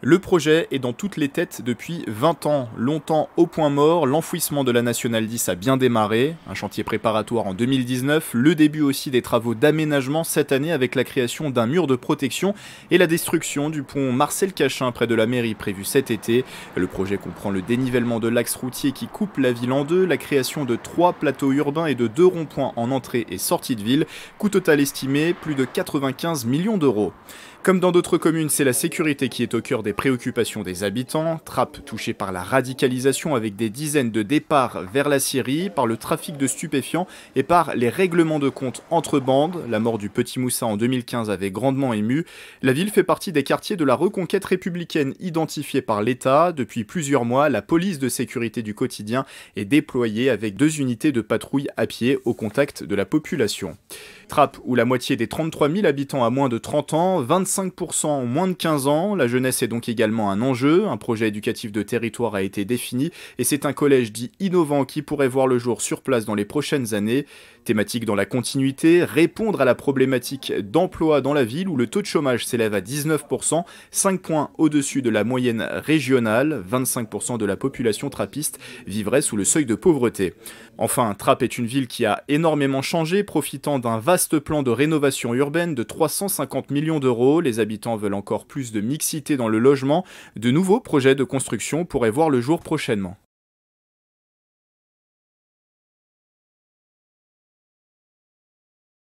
Le projet est dans toutes les têtes depuis 20 ans, longtemps au point mort, l'enfouissement de la Nationale 10 a bien démarré, un chantier préparatoire en 2019, le début aussi des travaux d'aménagement cette année avec la création d'un mur de protection et la destruction du pont Marcel Cachin près de la mairie prévue cet été. Le projet comprend le dénivellement de l'axe routier qui coupe la ville en deux, la création de trois plateaux urbains et de deux ronds-points en entrée et sortie de ville, coût total estimé plus de 95 millions d'euros. Comme dans d'autres communes, c'est la sécurité qui est au cœur des préoccupations des habitants. Trappe touchée par la radicalisation avec des dizaines de départs vers la Syrie, par le trafic de stupéfiants et par les règlements de comptes entre bandes. La mort du petit Moussa en 2015 avait grandement ému. La ville fait partie des quartiers de la reconquête républicaine identifiés par l'État. Depuis plusieurs mois, la police de sécurité du quotidien est déployée avec deux unités de patrouille à pied au contact de la population. Trappe où la moitié des 33 000 habitants a moins de 30 ans, 25% ont moins de 15 ans, la jeunesse est donc également un enjeu, un projet éducatif de territoire a été défini et c'est un collège dit innovant qui pourrait voir le jour sur place dans les prochaines années. Thématique dans la continuité, répondre à la problématique d'emploi dans la ville où le taux de chômage s'élève à 19%, 5 points au-dessus de la moyenne régionale, 25% de la population trappiste vivrait sous le seuil de pauvreté. Enfin, Trappes est une ville qui a énormément changé, profitant d'un vaste vaste plan de rénovation urbaine de 350 millions d'euros. Les habitants veulent encore plus de mixité dans le logement. De nouveaux projets de construction pourraient voir le jour prochainement.